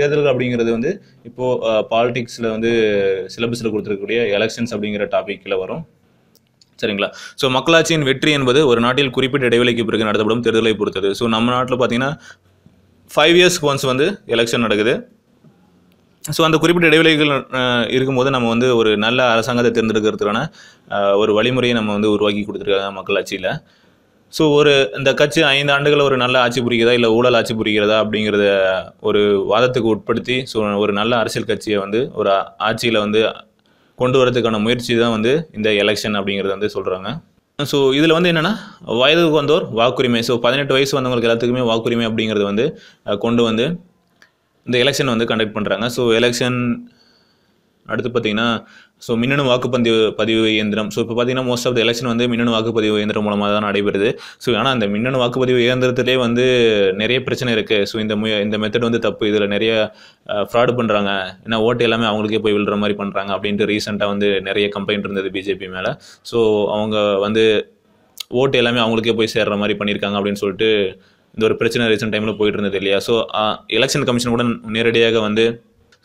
தேர்தல்கள் அப்படிங்கிறது வந்து இப்போ பாலிடிக்ஸ்ல வந்து சிலபஸில் கொடுத்துருக்கக்கூடிய எலெக்ஷன்ஸ் அப்படிங்கிற டாப்பிக்கில் வரும் சரிங்களா ஸோ மக்களாட்சியின் வெற்றி என்பது ஒரு நாட்டில் குறிப்பிட்ட இடைவெளிக்கு பிறகு நடத்தப்படும் தேர்தலை பொறுத்தது ஸோ நம்ம நாட்டில் பார்த்தீங்கன்னா ஃபைவ் இயர்ஸ்க்கு ஒன்ஸ் வந்து எலெக்ஷன் நடக்குது ஸோ அந்த குறிப்பிட்ட இடைவெளிகள் இருக்கும்போது நம்ம வந்து ஒரு நல்ல அரசாங்கத்தை தேர்ந்தெடுக்கிறதுக்கான ஒரு வழிமுறையை நம்ம வந்து உருவாக்கி கொடுத்துருக்காங்க மக்களாட்சியில் ஸோ ஒரு இந்த கட்சி ஐந்து ஆண்டுகள் ஒரு நல்ல ஆட்சி புரிகிறதா இல்லை ஊழல் ஆட்சி புரிகிறதா அப்படிங்கிறத ஒரு வாதத்துக்கு உட்படுத்தி ஸோ ஒரு நல்ல அரசியல் கட்சியை வந்து ஒரு ஆட்சியில் வந்து கொண்டு வரதுக்கான முயற்சி தான் வந்து இந்த எலெக்ஷன் அப்படிங்கிறத வந்து சொல்கிறாங்க ஸோ இதில் வந்து என்னென்னா வயதுக்கு வந்தோர் வாக்குரிமை ஸோ பதினெட்டு வயசு வந்தவங்களுக்கு எல்லாத்துக்குமே வாக்குரிமை அப்படிங்கிறது வந்து கொண்டு வந்து இந்த எலெக்ஷன் வந்து கண்டக்ட் பண்ணுறாங்க ஸோ எலெக்ஷன் அடுத்து பார்த்திங்கன்னா ஸோ மின்னணு வாக்குப்பதிவு பதிவு இயந்திரம் ஸோ இப்போ பார்த்தீங்கன்னா மோஸ்ட் ஆஃப் த எலெக்ஷன் வந்து மின்னணு வாக்குப்பதிவு இயந்திரம் மூலமாக தான் நடைபெறுது ஸோ ஆனால் அந்த மின்னணு வாக்குப்பதிவு இயந்திரத்திலே வந்து நிறைய பிரச்சனை இருக்குது ஸோ இந்த மு இந்த மெத்தட் வந்து தப்பு இதில் நிறைய ஃப்ராடு பண்ணுறாங்க ஏன்னா ஓட்டு எல்லாமே அவங்களுக்கே போய் விழுற மாதிரி பண்ணுறாங்க அப்படின்ட்டு ரீசெண்டாக வந்து நிறைய கம்ப்ளைண்ட் இருந்தது பிஜேபி மேலே ஸோ அவங்க வந்து ஓட்டு எல்லாமே அவங்களுக்கே போய் சேர்ற மாதிரி பண்ணியிருக்காங்க அப்படின்னு சொல்லிட்டு இந்த ஒரு பிரச்சனை ரீசெண்ட் டைமில் போயிட்டு இருந்தது இல்லையா ஸோ எலெக்ஷன் கமிஷன் கூட நேரடியாக வந்து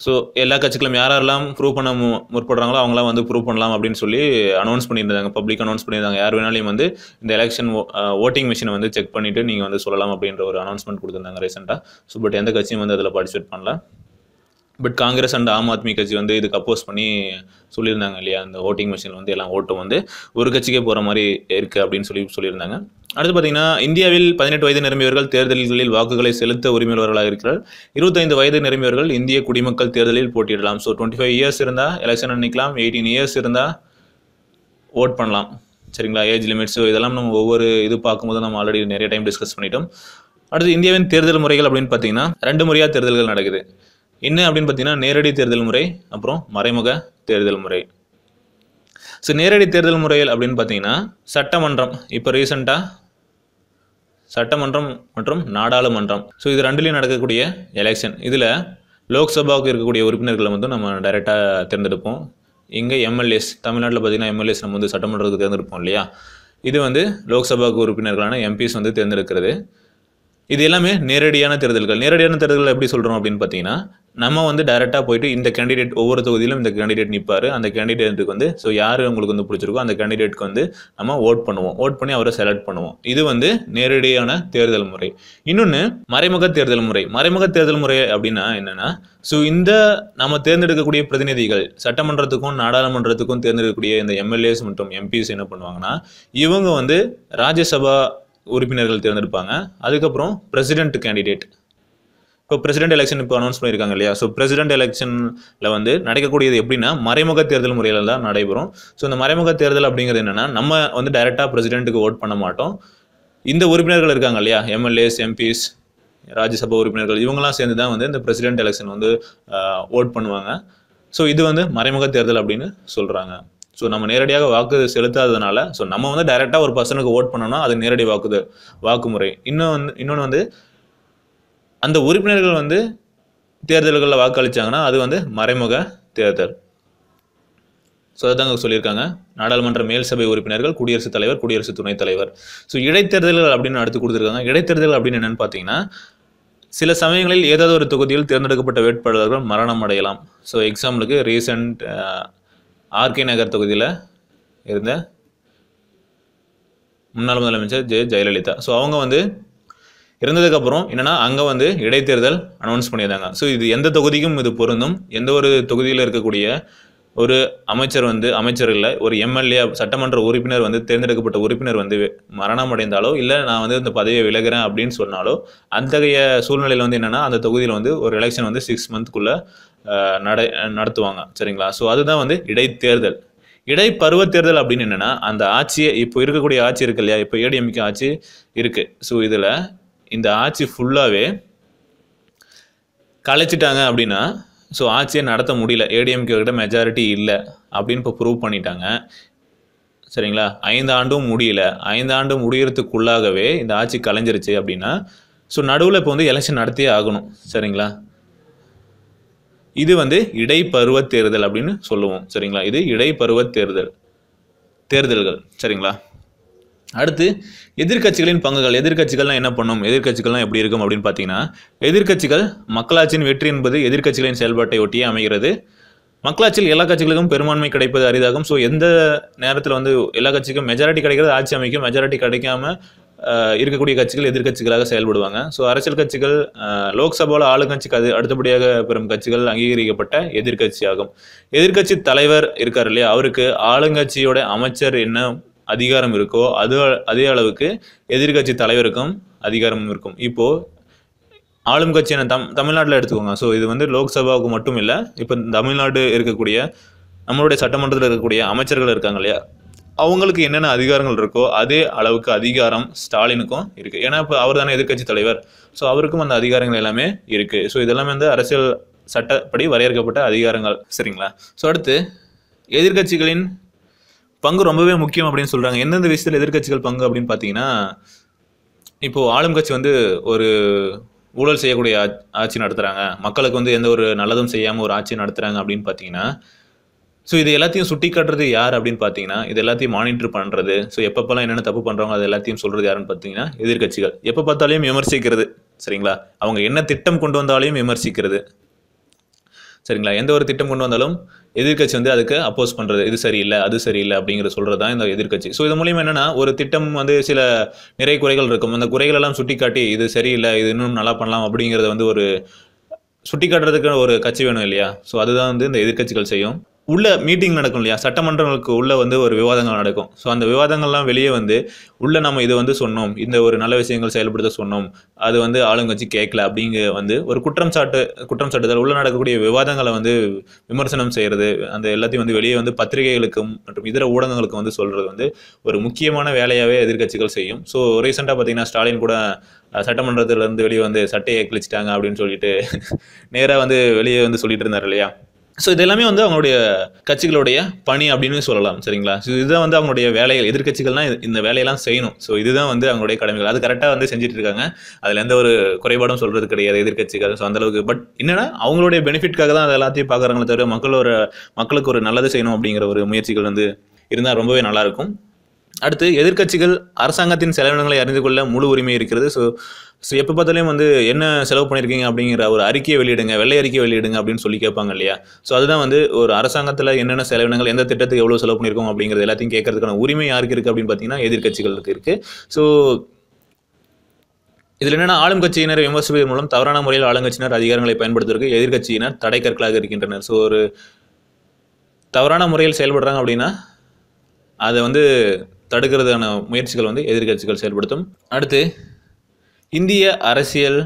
ஸோ எல்லா கட்சிகளும் யார் யாரெல்லாம் ப்ரூவ் பண்ண முற்படுறாங்களோ அவங்களாம் வந்து ப்ரூவ் பண்ணலாம் அப்படின்னு சொல்லி அனௌன்ஸ் பண்ணியிருந்தாங்க பப்ளிக் அனௌன்ஸ் பண்ணியிருந்தாங்க யார் வேணாலையும் வந்து இந்த எலெக்ஷன் ஓட்டிங் மிஷினை வந்து செக் பண்ணிவிட்டு நீங்கள் வந்து சொல்லலாம் அப்படின்ற ஒரு அனௌன்ஸ்மெண்ட் கொடுத்துருந்தாங்க ரீசெண்டாக ஸோ பட் எந்த கட்சியும் வந்து அதில் பார்ட்டிசிபேட் பண்ணல பட் காங்கிரஸ் அண்ட் ஆம் ஆத்மி கட்சி வந்து இதுக்கு அப்போஸ் பண்ணி சொல்லியிருந்தாங்க இல்லையா அந்த ஓட்டிங் மிஷினில் வந்து எல்லாம் ஓட்டும் வந்து ஒரு கட்சிக்கே போகிற மாதிரி இருக்குது அப்படின்னு சொல்லி சொல்லியிருந்தாங்க அடுத்து பார்த்தீங்கன்னா இந்தியாவில் பதினெட்டு வயது நிரம்பியவர்கள் தேர்தல்களில் வாக்குகளை செலுத்த உரிமையுள்ளவர்களாக இருக்கிறார் இருபத்தைந்து வயது நிரம்பியவர்கள் இந்திய குடிமக்கள் தேர்தலில் போட்டியிடலாம் ஸோ டுவெண்ட்டி ஃபைவ் இயர்ஸ் இருந்தால் எலெக்ஷன் அன்னிக்கலாம் எயிட்டீன் இயர்ஸ் இருந்தால் ஓட் பண்ணலாம் சரிங்களா ஏஜ் லிமிட்ஸு இதெல்லாம் நம்ம ஒவ்வொரு இது பார்க்கும்போது நம்ம ஆல்ரெடி நிறைய டைம் டிஸ்கஸ் பண்ணிட்டோம் அடுத்து இந்தியாவின் தேர்தல் முறைகள் அப்படின்னு பார்த்தீங்கன்னா ரெண்டு முறையாக தேர்தல்கள் நடக்குது என்ன அப்படின்னு பார்த்தீங்கன்னா நேரடி தேர்தல் முறை அப்புறம் மறைமுக தேர்தல் முறை ஸோ நேரடி தேர்தல் முறைகள் அப்படின்னு பார்த்தீங்கன்னா சட்டமன்றம் இப்போ ரீசெண்டாக சட்டமன்றம் மற்றும் நாடாளுமன்றம் ஸோ இது ரெண்டுலேயும் நடக்கக்கூடிய எலெக்ஷன் இதில் லோக்சபாவுக்கு இருக்கக்கூடிய உறுப்பினர்களை வந்து நம்ம டைரெக்டாக தேர்ந்தெடுப்போம் இங்கே எம்எல்ஏஸ் தமிழ்நாட்டில் பார்த்திங்கன்னா எம்எல்ஏஸ் நம்ம வந்து சட்டமன்றத்துக்கு தேர்ந்தெடுப்போம் இல்லையா இது வந்து லோக்சபாவுக்கு உறுப்பினர்களான எம்பிஸ் வந்து தேர்ந்தெடுக்கிறது இது எல்லாமே நேரடியான தேர்தல்கள் நேரடியான தேர்தல்கள் எப்படி சொல்கிறோம் அப்படின்னு பார்த்தீங்கன்னா நம்ம வந்து டைரெக்டாக போயிட்டு இந்த கேண்டிடேட் ஒவ்வொரு தொகுதியிலும் இந்த கேண்டிடேட் நிற்பார் அந்த கேண்டிடேட்டுக்கு வந்து ஸோ யார் உங்களுக்கு வந்து பிடிச்சிருக்கோ அந்த கேண்டிடேட்க்கு வந்து நம்ம ஓட் பண்ணுவோம் ஓட் பண்ணி அவரை செலக்ட் பண்ணுவோம் இது வந்து நேரடியான தேர்தல் முறை இன்னொன்று மறைமுக தேர்தல் முறை மறைமுக தேர்தல் முறை அப்படின்னா என்னென்னா ஸோ இந்த நம்ம தேர்ந்தெடுக்கக்கூடிய பிரதிநிதிகள் சட்டமன்றத்துக்கும் நாடாளுமன்றத்துக்கும் தேர்ந்தெடுக்கக்கூடிய இந்த எம்எல்ஏஸ் மற்றும் எம்பிஸ் என்ன பண்ணுவாங்கன்னா இவங்க வந்து ராஜ்யசபா உறுப்பினர்கள் தேர்ந்தெடுப்பாங்க அதுக்கப்புறம் பிரசிடென்ட் கேண்டிடேட் இப்போ பிரசிடென்ட் எலெக்ஷன் இப்போ அனௌன்ஸ் பண்ணியிருக்காங்க இல்லையா ஸோ பிரசிடென்ட் எலெக்ஷனில் வந்து நடக்கக்கூடியது எப்படின்னா மறைமுக தேர்தல் முறையில் தான் நடைபெறும் ஸோ இந்த மறைமுக தேர்தல் அப்படிங்கிறது என்னென்னா நம்ம வந்து டைரெக்டாக பிரசிடென்ட்டுக்கு ஓட் பண்ண மாட்டோம் இந்த உறுப்பினர்கள் இருக்காங்க இல்லையா எம்எல்ஏஸ் எம்பிஸ் ராஜ்யசபா உறுப்பினர்கள் இவங்கெல்லாம் சேர்ந்து தான் வந்து இந்த பிரசிடென்ட் எலெக்ஷன் வந்து ஓட் பண்ணுவாங்க ஸோ இது வந்து மறைமுக தேர்தல் அப்படின்னு சொல்கிறாங்க ஸோ நம்ம நேரடியாக வாக்கு செலுத்தாததுனால ஸோ நம்ம வந்து டைரெக்டாக ஒரு பர்சனுக்கு ஓட் பண்ணோம்னா அது நேரடி வாக்குதல் வாக்குமுறை இன்னும் வந்து இன்னொன்று வந்து அந்த உறுப்பினர்கள் வந்து தேர்தல்களில் வாக்களித்தாங்கன்னா அது வந்து மறைமுக தேர்தல் ஸோ அதாங்க சொல்லியிருக்காங்க நாடாளுமன்ற மேல் சபை உறுப்பினர்கள் குடியரசுத் தலைவர் குடியரசு துணைத் தலைவர் ஸோ இடைத்தேர்தல்கள் அப்படின்னு அடுத்து கொடுத்துருக்காங்க இடைத்தேர்தல் அப்படின்னு என்னென்னு பார்த்தீங்கன்னா சில சமயங்களில் ஏதாவது ஒரு தொகுதியில் தேர்ந்தெடுக்கப்பட்ட வேட்பாளர்கள் மரணம் அடையலாம் ஸோ எக்ஸாம்பிளுக்கு ரீசெண்ட் ஆர்கே நகர் தொகுதியில் இருந்த முன்னாள் முதலமைச்சர் ஜெ ஜெயலலிதா ஸோ அவங்க வந்து இருந்ததுக்கப்புறம் என்னென்னா அங்கே வந்து இடைத்தேர்தல் அனௌன்ஸ் பண்ணியிருந்தாங்க ஸோ இது எந்த தொகுதிக்கும் இது பொருந்தும் எந்த ஒரு தொகுதியில் இருக்கக்கூடிய ஒரு அமைச்சர் வந்து அமைச்சர் இல்லை ஒரு எம்எல்ஏ சட்டமன்ற உறுப்பினர் வந்து தேர்ந்தெடுக்கப்பட்ட உறுப்பினர் வந்து மரணம் அடைந்தாலோ இல்லை நான் வந்து இந்த பதவியை விலகிறேன் அப்படின்னு சொன்னாலோ அத்தகைய சூழ்நிலையில் வந்து என்னென்னா அந்த தொகுதியில் வந்து ஒரு எலெக்ஷன் வந்து சிக்ஸ் மந்த்குள்ளே நட நடத்துவாங்க சரிங்களா ஸோ அதுதான் வந்து இடைத்தேர்தல் இடைப்பருவ தேர்தல் அப்படின்னு என்னென்னா அந்த ஆட்சியை இப்போ இருக்கக்கூடிய ஆட்சி இருக்கு இல்லையா இப்போ ஏடிஎம்கே ஆட்சி இருக்குது ஸோ இதில் இந்த ஆட்சி ஃபுல்லாகவே கலைச்சிட்டாங்க அப்படின்னா ஸோ ஆட்சியை நடத்த முடியல ஏடிஎம்கே கிட்ட மெஜாரிட்டி இல்லை அப்படின்னு இப்போ ப்ரூவ் பண்ணிட்டாங்க சரிங்களா ஐந்து ஆண்டும் முடியல ஐந்து ஆண்டு முடிகிறதுக்குள்ளாகவே இந்த ஆட்சி கலைஞ்சிருச்சு அப்படின்னா ஸோ நடுவில் இப்போ வந்து எலெக்ஷன் நடத்தியே ஆகணும் சரிங்களா இது வந்து இடைப்பருவ தேர்தல் அப்படின்னு சொல்லுவோம் சரிங்களா இது இடைப்பருவ தேர்தல் தேர்தல்கள் சரிங்களா அடுத்து எதிர்கட்சிகளின் பங்குகள் எதிர்கட்சிகள்லாம் என்ன பண்ணும் எதிர்கட்சிகள்லாம் எப்படி இருக்கும் அப்படின்னு பார்த்தீங்கன்னா எதிர்கட்சிகள் மக்களாட்சியின் வெற்றி என்பது எதிர்கட்சிகளின் செயல்பாட்டை ஒட்டியே அமைகிறது மக்களாட்சியில் எல்லா கட்சிகளுக்கும் பெரும்பான்மை கிடைப்பது அரிதாகும் ஸோ எந்த நேரத்தில் வந்து எல்லா கட்சிக்கும் மெஜாரிட்டி கிடைக்கிறது ஆட்சி அமைக்கும் மெஜாரிட்டி கிடைக்காம இருக்கக்கூடிய கட்சிகள் எதிர்கட்சிகளாக செயல்படுவாங்க ஸோ அரசியல் கட்சிகள் லோக்சபாவில் ஆளுங்கட்சிக்கு அது அடுத்தபடியாக பெறும் கட்சிகள் அங்கீகரிக்கப்பட்ட எதிர்கட்சி ஆகும் எதிர்கட்சி தலைவர் இருக்கார் இல்லையா அவருக்கு ஆளுங்கட்சியோட அமைச்சர் என்ன அதிகாரம் இருக்கோ அது அதே அளவுக்கு எதிர்கட்சி தலைவருக்கும் அதிகாரமும் இருக்கும் இப்போது ஆளும் கட்சியான தம் தமிழ்நாட்டில் எடுத்துக்கோங்க ஸோ இது வந்து லோக்சபாவுக்கு மட்டும் இல்லை இப்போ தமிழ்நாடு இருக்கக்கூடிய நம்மளுடைய சட்டமன்றத்தில் இருக்கக்கூடிய அமைச்சர்கள் இருக்காங்க இல்லையா அவங்களுக்கு என்னென்ன அதிகாரங்கள் இருக்கோ அதே அளவுக்கு அதிகாரம் ஸ்டாலினுக்கும் இருக்குது ஏன்னா இப்போ அவர் தானே எதிர்கட்சி தலைவர் ஸோ அவருக்கும் அந்த அதிகாரங்கள் எல்லாமே இருக்குது ஸோ இதெல்லாமே வந்து அரசியல் சட்டப்படி வரையறுக்கப்பட்ட அதிகாரங்கள் சரிங்களா ஸோ அடுத்து எதிர்கட்சிகளின் பங்கு ரொம்பவே முக்கியம் அப்படின்னு சொல்கிறாங்க எந்தெந்த விஷயத்தில் எதிர்கட்சிகள் பங்கு அப்படின்னு பார்த்தீங்கன்னா இப்போது ஆளும் கட்சி வந்து ஒரு ஊழல் செய்யக்கூடிய ஆட்சி நடத்துகிறாங்க மக்களுக்கு வந்து எந்த ஒரு நல்லதும் செய்யாமல் ஒரு ஆட்சி நடத்துகிறாங்க அப்படின்னு பார்த்தீங்கன்னா ஸோ இது எல்லாத்தையும் சுட்டி காட்டுறது யார் அப்படின்னு பார்த்தீங்கன்னா இது எல்லாத்தையும் மானிட்டர் பண்ணுறது ஸோ எப்பப்பெல்லாம் என்னென்ன தப்பு பண்ணுறவங்க அது எல்லாத்தையும் சொல்கிறது யாருன்னு பார்த்தீங்கன்னா எதிர்கட்சிகள் எப்போ பார்த்தாலையும் விமர்சிக்கிறது சரிங்களா அவங்க என்ன திட்டம் கொண்டு வந்தாலையும் விமர்சிக்கிறது சரிங்களா எந்த ஒரு திட்டம் கொண்டு வந்தாலும் எதிர்கட்சி வந்து அதுக்கு அப்போஸ் பண்ணுறது இது சரியில்லை அது சரியில்லை அப்படிங்கிற சொல்கிறது தான் இந்த எதிர்கட்சி ஸோ இது மூலியமாக என்னென்னா ஒரு திட்டம் வந்து சில நிறை குறைகள் இருக்கும் அந்த குறைகளெல்லாம் சுட்டிக்காட்டி இது சரியில்லை இது இன்னும் நல்லா பண்ணலாம் அப்படிங்கிறத வந்து ஒரு சுட்டி காட்டுறதுக்கு ஒரு கட்சி வேணும் இல்லையா ஸோ அதுதான் வந்து இந்த எதிர்கட்சிகள் செய்யும் உள்ள மீட்டிங் நடக்கும் இல்லையா சட்டமன்றங்களுக்கு உள்ளே வந்து ஒரு விவாதங்கள் நடக்கும் ஸோ அந்த விவாதங்கள்லாம் வெளியே வந்து உள்ளே நம்ம இதை வந்து சொன்னோம் இந்த ஒரு நல்ல விஷயங்கள் செயல்படுத்த சொன்னோம் அது வந்து ஆளுங்கட்சி கேட்கல அப்படிங்க வந்து ஒரு குற்றம் சாட்டு குற்றம் சாட்டுதல் உள்ளே நடக்கக்கூடிய விவாதங்களை வந்து விமர்சனம் செய்கிறது அந்த எல்லாத்தையும் வந்து வெளியே வந்து பத்திரிகைகளுக்கும் மற்றும் இதர ஊடகங்களுக்கும் வந்து சொல்கிறது வந்து ஒரு முக்கியமான வேலையாகவே எதிர்கட்சிகள் செய்யும் ஸோ ரீசெண்டாக பார்த்தீங்கன்னா ஸ்டாலின் கூட சட்டமன்றத்திலேருந்து வெளியே வந்து சட்டையை கிழிச்சிட்டாங்க அப்படின்னு சொல்லிட்டு நேராக வந்து வெளியே வந்து சொல்லிட்டு இருந்தார் இல்லையா ஸோ இது எல்லாமே வந்து அவங்களுடைய கட்சிகளுடைய பணி அப்படின்னு சொல்லலாம் சரிங்களா ஸோ இதுதான் வந்து அவங்களுடைய வேலைகள் எதிர்கட்சிகள்லாம் இந்த வேலையெல்லாம் செய்யணும் ஸோ இதுதான் வந்து அவங்களுடைய கடமைகள் அது கரெக்டாக வந்து செஞ்சுட்டு இருக்காங்க அதில் எந்த ஒரு குறைபாடும் சொல்கிறது கிடையாது எதிர்கட்சிகள் ஸோ அந்தளவுக்கு பட் என்னென்னா அவங்களுடைய பெனிஃபிட்காக தான் அது எல்லாத்தையும் பார்க்குறாங்களே தவிர மக்களோட மக்களுக்கு ஒரு நல்லது செய்யணும் அப்படிங்கிற ஒரு முயற்சிகள் வந்து இருந்தால் ரொம்பவே நல்லாயிருக்கும் அடுத்து எதிர்கட்சிகள் அரசாங்கத்தின் செலவினங்களை அறிந்து கொள்ள முழு உரிமை இருக்கிறது ஸோ ஸோ எப்போ பார்த்தாலும் வந்து என்ன செலவு பண்ணியிருக்கீங்க அப்படிங்கிற ஒரு அறிக்கையை வெளியிடுங்க வெள்ளை அறிக்கை வெளியிடுங்க அப்படின்னு சொல்லி கேட்பாங்க இல்லையா ஸோ அதுதான் வந்து ஒரு அரசாங்கத்தில் என்னென்ன செலவினங்கள் எந்த திட்டத்துக்கு எவ்வளோ செலவு பண்ணியிருக்கோம் அப்படிங்கிறது எல்லாத்தையும் கேட்கறதுக்கான உரிமை யாருக்கு இருக்குது அப்படின்னு பார்த்தீங்கன்னா எதிர்கட்சிகளுக்கு இருக்குது ஸோ இதில் என்னென்னா ஆளுங்கட்சியினர் விமர்சிப்பதன் மூலம் தவறான முறையில் ஆளுங்கட்சியினர் அதிகாரங்களை பயன்படுத்துவதற்கு எதிர்கட்சியினர் தடை கற்களாக இருக்கின்றனர் ஸோ ஒரு தவறான முறையில் செயல்படுறாங்க அப்படின்னா அதை வந்து தடுக்கிறதுக்கான முயற்சிகள் வந்து எதிர்கட்சிகள் செயல்படுத்தும் அடுத்து இந்திய அரசியல்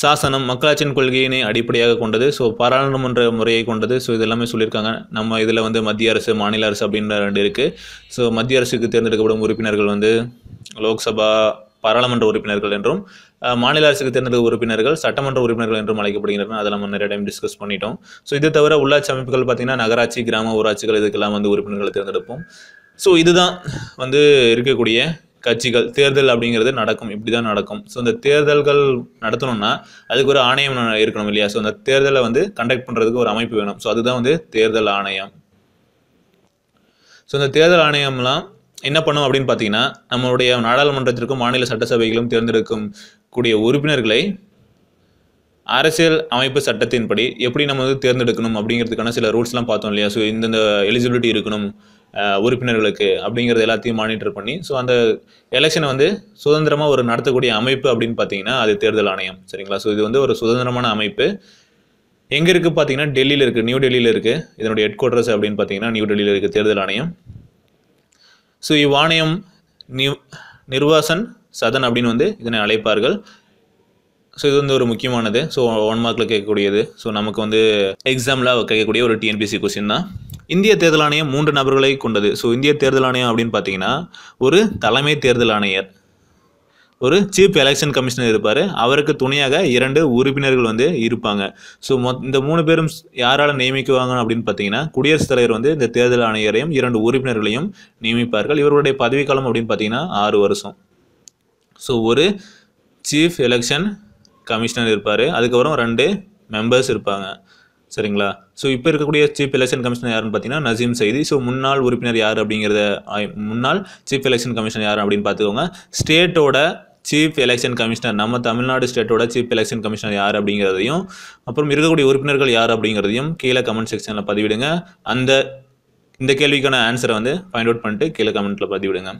சாசனம் மக்களாட்சியின் கொள்கையினை அடிப்படையாக கொண்டது ஸோ பாராளுமன்ற முறையை கொண்டது ஸோ இது எல்லாமே சொல்லியிருக்காங்க நம்ம இதில் வந்து மத்திய அரசு மாநில அரசு அப்படின்ற ரெண்டு இருக்குது ஸோ மத்திய அரசுக்கு தேர்ந்தெடுக்கப்படும் உறுப்பினர்கள் வந்து லோக்சபா பாராளுமன்ற உறுப்பினர்கள் என்றும் மாநில அரசுக்கு தேர்ந்தெடுக்க உறுப்பினர்கள் சட்டமன்ற உறுப்பினர்கள் என்றும் அழைக்கப்படுகின்றன அதெல்லாம் நம்ம நிறைய டைம் டிஸ்கஸ் பண்ணிட்டோம் ஸோ இது தவிர உள்ளாட்சி அமைப்புகள் பார்த்திங்கன்னா நகராட்சி கிராம ஊராட்சிகள் இதுக்கெல்லாம் வந்து உறுப்பினர்களை தேர்ந்தெடுப்போம் ஸோ இதுதான் வந்து இருக்கக்கூடிய கட்சிகள் தேர்தல் அப்படிங்கிறது நடக்கும் இப்படி தான் நடக்கும் ஸோ இந்த தேர்தல்கள் நடத்தணும்னா அதுக்கு ஒரு ஆணையம் இருக்கணும் இல்லையா ஸோ அந்த தேர்தலை வந்து கண்டக்ட் பண்ணுறதுக்கு ஒரு அமைப்பு வேணும் ஸோ அதுதான் வந்து தேர்தல் ஆணையம் ஸோ இந்த தேர்தல் ஆணையம்லாம் என்ன பண்ணும் அப்படின்னு பார்த்தீங்கன்னா நம்மளுடைய நாடாளுமன்றத்திற்கும் மாநில சட்டசபைகளும் தேர்ந்தெடுக்கும் கூடிய உறுப்பினர்களை அரசியல் அமைப்பு சட்டத்தின்படி எப்படி நம்ம வந்து தேர்ந்தெடுக்கணும் அப்படிங்கிறதுக்கான சில ரூல்ஸ்லாம் பார்த்தோம் இல்லையா ஸோ இந்தந்த எலிஜிபிலிட்டி இருக்கணும் உறுப்பினர்களுக்கு அப்படிங்கிறது எல்லாத்தையும் மானிட்டர் பண்ணி ஸோ அந்த எலெக்ஷனை வந்து சுதந்திரமாக ஒரு நடத்தக்கூடிய அமைப்பு அப்படின்னு பார்த்தீங்கன்னா அது தேர்தல் ஆணையம் சரிங்களா ஸோ இது வந்து ஒரு சுதந்திரமான அமைப்பு எங்கே இருக்குது பார்த்தீங்கன்னா டெல்லியில் இருக்குது நியூ டெல்லியில் இருக்குது இதனுடைய ஹெட் குவார்டர்ஸ் அப்படின்னு பார்த்தீங்கன்னா நியூ டெல்லியில் இருக்குது தேர்தல் ஆணையம் ஸோ இவ்வாணையம் நியூ நிர்வாசன் சதன் அப்படின்னு வந்து இதனை அழைப்பார்கள் ஸோ இது வந்து ஒரு முக்கியமானது ஸோ ஒன் மார்க்கில் கேட்கக்கூடியது ஸோ நமக்கு வந்து எக்ஸாமில் கேட்கக்கூடிய ஒரு டிஎன்பிசி கொஸ்டின் தான் இந்திய தேர்தல் ஆணையம் மூன்று நபர்களை கொண்டது ஸோ இந்திய தேர்தல் ஆணையம் அப்படின்னு பார்த்தீங்கன்னா ஒரு தலைமை தேர்தல் ஆணையர் ஒரு சீஃப் எலெக்ஷன் கமிஷனர் இருப்பார் அவருக்கு துணையாக இரண்டு உறுப்பினர்கள் வந்து இருப்பாங்க ஸோ மொத் இந்த மூணு பேரும் யாரால் நியமிக்குவாங்க அப்படின்னு பார்த்தீங்கன்னா குடியரசுத் தலைவர் வந்து இந்த தேர்தல் ஆணையரையும் இரண்டு உறுப்பினர்களையும் நியமிப்பார்கள் இவருடைய பதவிக்காலம் அப்படின்னு பார்த்தீங்கன்னா ஆறு வருஷம் ஸோ ஒரு சீஃப் எலெக்ஷன் கமிஷனர் இருப்பார் அதுக்கப்புறம் ரெண்டு மெம்பர்ஸ் இருப்பாங்க சரிங்களா ஸோ இப்போ இருக்கக்கூடிய சீஃப் எலெக்ஷன் கமிஷனர் யாருன்னு பார்த்தீங்கன்னா நசீம் செய்தி ஸோ முன்னாள் உறுப்பினர் யார் அப்படிங்கிறத முன்னாள் சீஃப் எலெக்ஷன் கமிஷனர் யார் அப்படின்னு பார்த்துக்கோங்க ஸ்டேட்டோட சீஃப் எலெக்ஷன் கமிஷனர் நம்ம தமிழ்நாடு ஸ்டேட்டோட சீஃப் எலெக்ஷன் கமிஷனர் யார் அப்படிங்கிறதையும் அப்புறம் இருக்கக்கூடிய உறுப்பினர்கள் யார் அப்படிங்கிறதையும் கீழே கமெண்ட் செக்ஷனில் பதிவிடுங்க அந்த இந்த கேள்விக்கான ஆன்சரை வந்து ஃபைண்ட் அவுட் பண்ணிட்டு கீழே கமெண்ட்டில் பதிவிடுங்க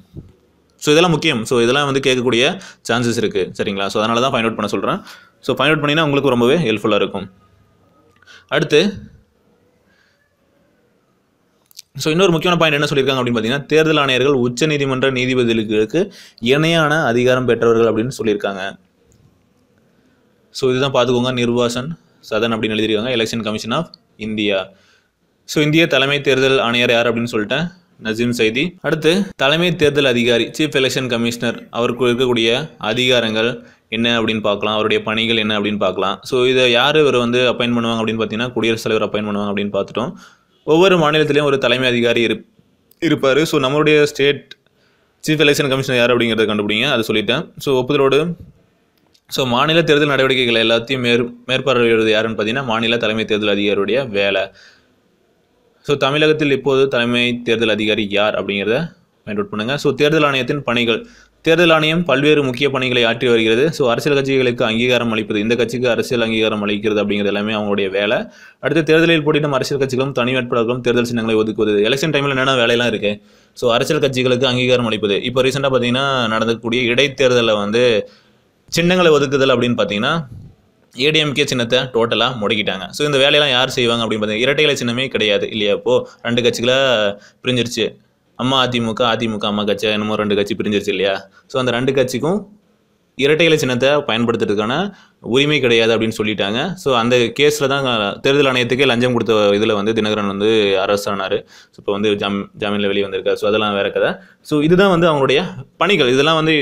ஸோ இதெல்லாம் முக்கியம் ஸோ இதெல்லாம் வந்து கேட்கக்கூடிய சான்சஸ் இருக்குது சரிங்களா ஸோ அதனால தான் ஃபைண்ட் அவுட் பண்ண சொல்கிறேன் ஸோ ஃபைண்ட் அவுட் பண்ணிங்கன்னா உங்களுக்கு ரொம்பவே ஹெல்ப்ஃபுல்லாக இருக்கும் அடுத்து ஸோ இன்னொரு முக்கியமான பாயிண்ட் என்ன சொல்லியிருக்காங்க அப்படின்னு பார்த்தீங்கன்னா தேர்தல் ஆணையர்கள் உச்சநீதிமன்ற நீதிபதிகளுக்கு இணையான அதிகாரம் பெற்றவர்கள் அப்படின்னு சொல்லியிருக்காங்க ஸோ இதுதான் பார்த்துக்கோங்க நிர்வாசன் சதன் அப்படின்னு எழுதியிருக்காங்க election commission of India so இந்திய தலைமை தேர்தல் ஆணையர் யார் அப்படின்னு சொல்லிட்டேன் நசீம் சைதி அடுத்து தலைமை தேர்தல் அதிகாரி சீஃப் எலெக்ஷன் கமிஷனர் அவருக்கு இருக்கக்கூடிய அதிகாரங்கள் என்ன அப்படின்னு பார்க்கலாம் அவருடைய பணிகள் என்ன அப்படின்னு பார்க்கலாம் ஸோ இதை யார் இவர் வந்து அப்பாயின் பண்ணுவாங்க அப்படின்னு பார்த்தீங்கன்னா குடியரசுத் தலைவர் அப்பாயின் பண்ணுவாங்க அப்படின்னு பார்த்துட்டோம் ஒவ்வொரு மாநிலத்திலையும் ஒரு தலைமை அதிகாரி இரு இருப்பார் ஸோ நம்மளுடைய ஸ்டேட் சீஃப் எலெக்ஷன் கமிஷனர் யார் அப்படிங்கிறத கண்டுபிடிங்க அதை சொல்லிட்டேன் ஸோ ஒப்புதலோடு ஸோ மாநில தேர்தல் நடவடிக்கைகள் எல்லாத்தையும் மேற் மேற்பார்வையிடுவது யாருன்னு பார்த்தீங்கன்னா மாநில தலைமை தேர்தல் அதிகாரியுடைய வேலை ஸோ தமிழகத்தில் இப்போது தலைமை தேர்தல் அதிகாரி யார் அப்படிங்கிறத மைண்ட் அவுட் பண்ணுங்கள் ஸோ தேர்தல் ஆணையத்தின் பணிகள் தேர்தல் ஆணையம் பல்வேறு முக்கிய பணிகளை ஆற்றி வருகிறது ஸோ அரசியல் கட்சிகளுக்கு அங்கீகாரம் அளிப்பது இந்த கட்சிக்கு அரசியல் அங்கீகாரம் அளிக்கிறது அப்படிங்கிறது எல்லாமே அவங்களுடைய வேலை அடுத்து தேர்தலில் போட்டியிடும் அரசியல் கட்சிகளும் தனி வேட்பாளர்களும் தேர்தல் சின்னங்களை ஒதுக்குவது எலெக்ஷன் டைமில் என்னென்ன வேலையெல்லாம் இருக்குது ஸோ அரசியல் கட்சிகளுக்கு அங்கீகாரம் அளிப்பது இப்போ ரீசெண்டாக பார்த்தீங்கன்னா நடந்தக்கூடிய இடைத்தேர்தலில் வந்து சின்னங்களை ஒதுக்குதல் அப்படின்னு பார்த்தீங்கன்னா ஏடிஎம்கே சின்னத்தை டோட்டலாக முடக்கிட்டாங்க ஸோ இந்த வேலையெல்லாம் யார் செய்வாங்க அப்படின்னு பார்த்தீங்கன்னா இரட்டைகளை சின்னமே கிடையாது இல்லையா இப்போது ரெண்டு கட்சிகளாக பிரிஞ்சிருச்சு அம்மா அதிமுக அதிமுக அம்மா கட்சியாக என்னமோ ரெண்டு கட்சி பிரிஞ்சிருச்சு இல்லையா ஸோ அந்த ரெண்டு கட்சிக்கும் இரட்டை இலை சின்னத்தை பயன்படுத்துறதுக்கான உரிமை கிடையாது அப்படின்னு சொல்லிட்டாங்க ஸோ அந்த கேஸில் தான் தேர்தல் ஆணையத்துக்கே லஞ்சம் கொடுத்த இதில் வந்து தினகரன் வந்து ஆனார் ஸோ இப்போ வந்து ஜாம் ஜாமீனில் வெளியே வந்திருக்காரு ஸோ அதெல்லாம் வேற கதை ஸோ இதுதான் வந்து அவங்களுடைய பணிகள் இதெல்லாம் வந்து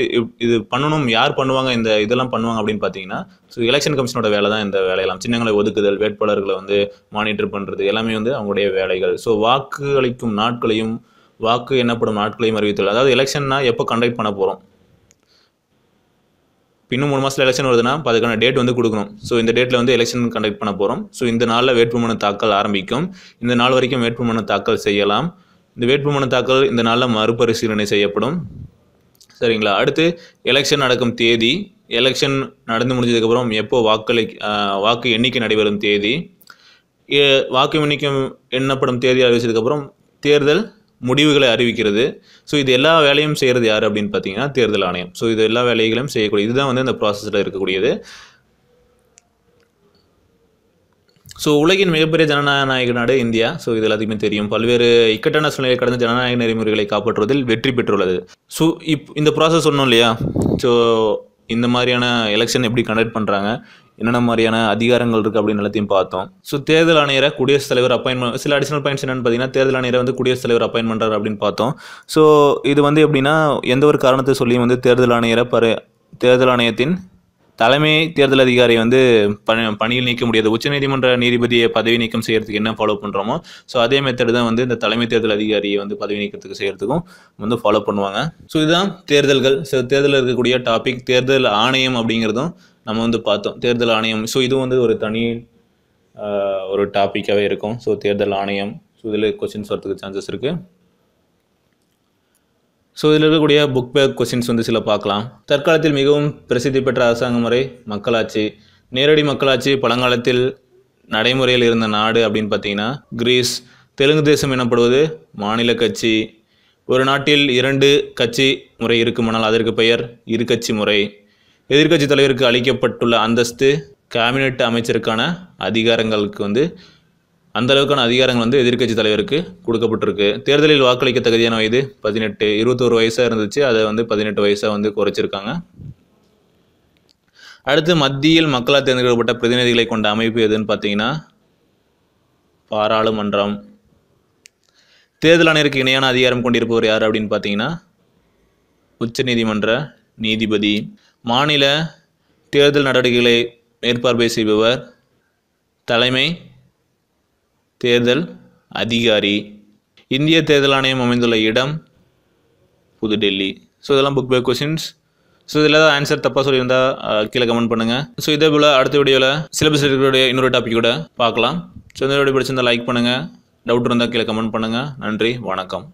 இது பண்ணணும் யார் பண்ணுவாங்க இந்த இதெல்லாம் பண்ணுவாங்க அப்படின்னு பார்த்தீங்கன்னா ஸோ எலெக்ஷன் கமிஷனோட வேலை தான் இந்த வேலையெல்லாம் சின்னங்களை ஒதுக்குதல் வேட்பாளர்களை வந்து மானிட்டர் பண்ணுறது எல்லாமே வந்து அவங்களுடைய வேலைகள் ஸோ வாக்கு அளிக்கும் நாட்களையும் வாக்கு எண்ணப்படும் நாட்களையும் அறிவித்துள்ளது அதாவது எலெக்ஷன்னா எப்போ கண்டக்ட் பண்ண போகிறோம் இன்னும் மூணு மாதத்தில் எலெக்ஷன் வருதுன்னா அதுக்கான டேட் வந்து கொடுக்கணும் ஸோ இந்த டேட்டில் வந்து எலெக்ஷன் கண்டக்ட் பண்ண போகிறோம் ஸோ இந்த நாளில் வேட்புமனு தாக்கல் ஆரம்பிக்கும் இந்த நாள் வரைக்கும் வேட்புமனு தாக்கல் செய்யலாம் இந்த வேட்புமனு தாக்கல் இந்த நாளில் மறுபரிசீலனை செய்யப்படும் சரிங்களா அடுத்து எலெக்ஷன் நடக்கும் தேதி எலெக்ஷன் நடந்து முடிஞ்சதுக்கப்புறம் எப்போ வாக்களி வாக்கு எண்ணிக்கை நடைபெறும் தேதி வாக்கு எண்ணிக்கை எண்ணப்படும் தேதி அறிவிச்சதுக்கப்புறம் தேர்தல் முடிவுகளை அறிவிக்கிறது ஸோ இது எல்லா வேலையும் செய்கிறது யார் அப்படின்னு பார்த்தீங்கன்னா தேர்தல் ஆணையம் ஸோ இது எல்லா வேலைகளையும் செய்யக்கூடிய இதுதான் வந்து இந்த ப்ராசஸில் இருக்கக்கூடியது ஸோ உலகின் மிகப்பெரிய ஜனநாயக நாடு இந்தியா ஸோ இது எல்லாத்துக்குமே தெரியும் பல்வேறு இக்கட்டான சூழ்நிலை கடந்த ஜனநாயக நெறிமுறைகளை காப்பாற்றுவதில் வெற்றி பெற்றுள்ளது ஸோ இப் இந்த ப்ராசஸ் சொன்னோம் இல்லையா ஸோ இந்த மாதிரியான எலெக்ஷன் எப்படி கண்டக்ட் பண்ணுறாங்க என்னென்ன மாதிரியான அதிகாரங்கள் இருக்குது அப்படின்னு எல்லாத்தையும் பார்த்தோம் ஸோ தேர்தல் ஆணையரை குடியரசுத் தலைவர் அப்பாயின்மெண்ட் சில அடிஷனல் பாயிண்ட்ஸ் என்னென்னு பார்த்தீங்கன்னா தேர்தல் ஆணையரை வந்து குடியரசுத் தலைவர் அப்பாயின் பண்ணுறாரு அப்படின்னு பார்த்தோம் ஸோ இது வந்து எப்படின்னா எந்த ஒரு காரணத்தை சொல்லியும் வந்து தேர்தல் ஆணையரை பரு தேர்தல் ஆணையத்தின் தலைமை தேர்தல் அதிகாரி வந்து பணி பணியில் நீக்க முடியாது உச்சநீதிமன்ற நீதிபதியை பதவி நீக்கம் செய்கிறதுக்கு என்ன ஃபாலோ பண்ணுறோமோ ஸோ அதே மெத்தடு தான் வந்து இந்த தலைமை தேர்தல் அதிகாரியை வந்து பதவி நீக்கத்துக்கு செய்கிறதுக்கும் வந்து ஃபாலோ பண்ணுவாங்க ஸோ இதுதான் தேர்தல்கள் ஸோ தேர்தலில் இருக்கக்கூடிய டாபிக் தேர்தல் ஆணையம் அப்படிங்கிறதும் நம்ம வந்து பார்த்தோம் தேர்தல் ஆணையம் ஸோ இது வந்து ஒரு தனி ஒரு டாப்பிக்காகவே இருக்கும் ஸோ தேர்தல் ஆணையம் ஸோ இதில் கொஷின்ஸ் வரதுக்கு சான்சஸ் இருக்குது ஸோ இதில் இருக்கக்கூடிய புக் பேக் கொஷின்ஸ் வந்து சில பார்க்கலாம் தற்காலத்தில் மிகவும் பிரசித்தி பெற்ற அரசாங்க முறை மக்களாட்சி நேரடி மக்களாட்சி பழங்காலத்தில் நடைமுறையில் இருந்த நாடு அப்படின்னு பார்த்தீங்கன்னா கிரீஸ் தெலுங்கு தேசம் எனப்படுவது மாநில கட்சி ஒரு நாட்டில் இரண்டு கட்சி முறை இருக்குமானால் அதற்கு பெயர் இரு கட்சி முறை எதிர்க்கட்சி தலைவருக்கு அளிக்கப்பட்டுள்ள அந்தஸ்து கேபினெட் அமைச்சருக்கான அதிகாரங்களுக்கு வந்து அந்த அளவுக்கான அதிகாரங்கள் வந்து எதிர்க்கட்சி தலைவருக்கு கொடுக்கப்பட்டிருக்கு தேர்தலில் வாக்களிக்க தகுதியான வயது பதினெட்டு இருபத்தோரு வயசாக இருந்துச்சு அதை வந்து பதினெட்டு வயசாக வந்து குறைச்சிருக்காங்க அடுத்து மத்தியில் மக்களால் தேர்ந்தெடுக்கப்பட்ட பிரதிநிதிகளை கொண்ட அமைப்பு எதுன்னு பார்த்தீங்கன்னா பாராளுமன்றம் தேர்தல் ஆணையருக்கு இணையான அதிகாரம் கொண்டிருப்பவர் யார் அப்படின்னு பார்த்தீங்கன்னா உச்சநீதிமன்ற நீதிபதி மாநில தேர்தல் நடவடிக்கைகளை மேற்பார்வை செய்பவர் தலைமை தேர்தல் அதிகாரி இந்திய தேர்தல் ஆணையம் அமைந்துள்ள இடம் புதுடெல்லி ஸோ இதெல்லாம் புக் பேக் கொஸ்டின்ஸ் ஸோ இதில் ஏதாவது ஆன்சர் தப்பாக சொல்லியிருந்தால் கீழே கமெண்ட் பண்ணுங்கள் ஸோ இதே போல் அடுத்த வீடியோவில் சிலபஸ் இருக்கிற இன்னொரு டாபிக் கூட பார்க்கலாம் ஸோ இந்த வீடியோ பிடிச்சிருந்தால் லைக் பண்ணுங்கள் டவுட் இருந்தால் கீழே கமெண்ட் பண்ணுங்கள் நன்றி வணக்கம்